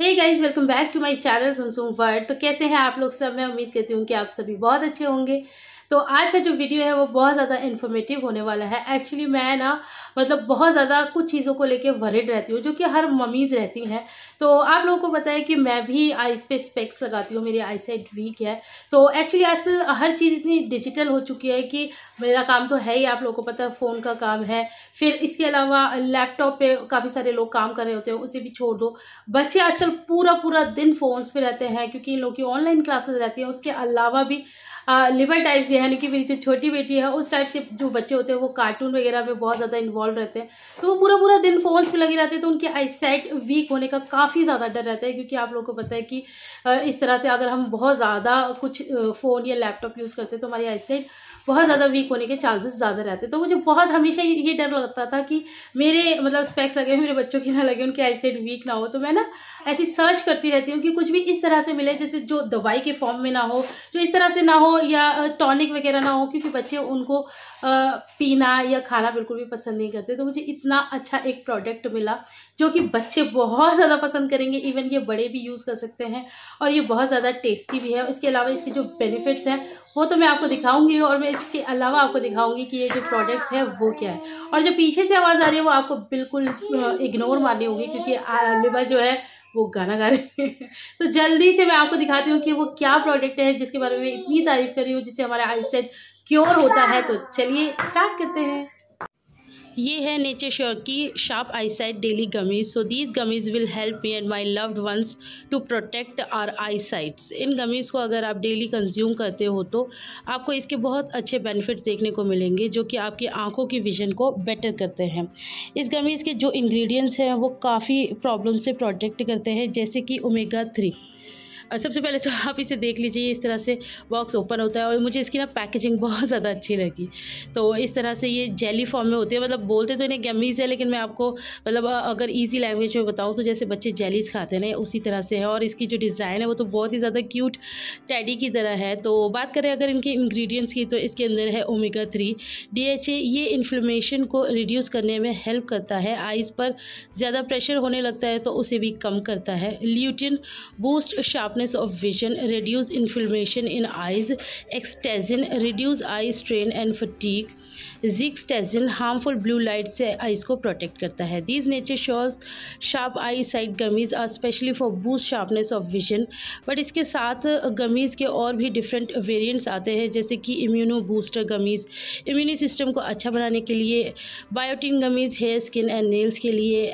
hey guys welcome back to my channel सुमसुम वर्ड तो कैसे हैं आप लोग सब मैं उम्मीद करती हूँ कि आप सभी बहुत अच्छे होंगे तो आज का जो वीडियो है वो बहुत ज़्यादा इन्फॉर्मेटिव होने वाला है एक्चुअली मैं ना मतलब बहुत ज़्यादा कुछ चीज़ों को लेके वरिड रहती हूँ जो कि हर ममीज़ रहती हैं तो आप लोगों को बताया कि मैं भी आईज पे स्पेक्स लगाती हूँ मेरी आई साइड वीक है तो एक्चुअली आजकल हर चीज़ इतनी डिजिटल हो चुकी है कि मेरा काम तो है ही आप लोगों को पता है फ़ोन का काम है फिर इसके अलावा लैपटॉप पर काफ़ी सारे लोग काम कर रहे होते हैं उसे भी छोड़ दो बच्चे आजकल पूरा पूरा दिन फ़ोन्स पर रहते हैं क्योंकि इन लोगों की ऑनलाइन क्लासेस रहती हैं उसके अलावा भी लिबर टाइप से यानी कि मेरी जो छोटी बेटी है उस टाइप से जो बच्चे होते हैं वो कार्टून वगैरह में बहुत ज़्यादा इन्वॉल्व रहते हैं तो वो पूरा पूरा दिन फ़ोन्स पर लगे रहते हैं तो उनके आईसेट वीक होने का काफ़ी ज़्यादा डर रहता है क्योंकि आप लोग को पता है कि इस तरह से अगर हम बहुत ज़्यादा कुछ फ़ोन या लैपटॉप यूज़ करते हैं तो हमारी आईसेट बहुत ज़्यादा वीक होने के चांसेस ज़्यादा रहते तो मुझे बहुत हमेशा ये डर लगता था कि मेरे मतलब स्पेक्स लगे मेरे बच्चों के ना लगे उनके आईसेट वीक ना हो तो मैं ना ऐसी सर्च करती रहती हूँ कि कुछ भी इस तरह से मिले जैसे जो दवाई के फॉर्म में ना हो जो इस तरह से ना हो या टॉनिक वगैरह ना हो क्योंकि बच्चे उनको पीना या खाना बिल्कुल भी पसंद नहीं करते तो मुझे इतना अच्छा एक प्रोडक्ट मिला जो कि बच्चे बहुत ज़्यादा पसंद करेंगे इवन ये बड़े भी यूज़ कर सकते हैं और ये बहुत ज़्यादा टेस्टी भी है इसके अलावा इसके जो बेनिफिट्स हैं वो तो मैं आपको दिखाऊंगी और मैं इसके अलावा आपको दिखाऊंगी कि ये जो प्रोडक्ट्स है वो क्या है और जो पीछे से आवाज़ आ रही है वो आपको बिल्कुल इग्नोर मारनी होगी क्योंकि लिवा जो है वो गाना गा रहे हैं तो जल्दी से मैं आपको दिखाती हूँ कि वो क्या प्रोडक्ट है जिसके बारे में इतनी तारीफ करी हूँ जिससे हमारा आई सेट क्योर होता है तो चलिए स्टार्ट करते हैं ये है नेचर श्योर की sharp eye sight daily gummies so these gummies will help me and my loved ones to protect our eye sights इन गमीज़ को अगर आप डेली कंज्यूम करते हो तो आपको इसके बहुत अच्छे बेनिफिट्स देखने को मिलेंगे जो कि आपकी आंखों की विजन को बेटर करते हैं इस गमीज़ के जो इंग्रेडिएंट्स हैं वो काफ़ी प्रॉब्लम से प्रोटेक्ट करते हैं जैसे कि ओमेगा थ्री सबसे पहले तो आप इसे देख लीजिए इस तरह से बॉक्स ओपन होता है और मुझे इसकी ना पैकेजिंग बहुत ज़्यादा अच्छी लगी तो इस तरह से ये जेली फॉर्म में होती है मतलब बोलते तो इन्हें गमीज़ है लेकिन मैं आपको मतलब अगर ईजी लैंग्वेज में बताऊँ तो जैसे बच्चे जेलीज खाते हैं उसी तरह से है और इसकी जो डिज़ाइन है वो तो बहुत ही ज़्यादा क्यूट टैडी की तरह है तो बात करें अगर इनके इंग्रीडियंट्स की तो इसके अंदर है ओमेगा थ्री ए ये इन्फ्लेमेशन को रिड्यूस करने में हेल्प करता है आइज़ पर ज़्यादा प्रेशर होने लगता है तो उसे भी कम करता है lutein boost sharpness of vision vision, reduce in in eyes, extazin, eye strain and fatigue fatigue, zeaxanthin harmful blue light से आइज़ को प्रोटेक्ट करता है these nature sure sharp eye sight gummies are specially for boost sharpness of vision but इसके साथ gummies uh, के और भी different variants आते हैं जैसे कि immuno booster gummies immune system को अच्छा बनाने के लिए biotin gummies hair skin and nails के लिए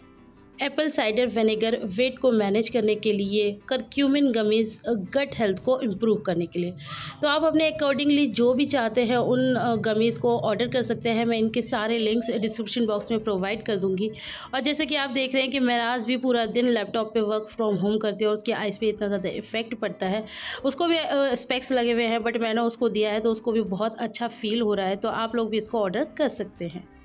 एप्पल साइडर विनेगर वेट को मैनेज करने के लिए करक्यूमिन गमीज गट हेल्थ को इम्प्रूव करने के लिए तो आप अपने अकॉर्डिंगली जो भी चाहते हैं उन गमीज़ को ऑर्डर कर सकते हैं मैं इनके सारे लिंक्स डिस्क्रिप्शन बॉक्स में प्रोवाइड कर दूँगी और जैसे कि आप देख रहे हैं कि मैं आज भी पूरा दिन लैपटॉप पर वर्क फ्रॉम होम करती हूँ और उसकी आइज़ पर इतना ज़्यादा इफेक्ट पड़ता है उसको भी स्पेक्स लगे हुए हैं बट मैंने उसको दिया है तो उसको भी बहुत अच्छा फील हो रहा है तो आप लोग भी इसको ऑर्डर कर सकते हैं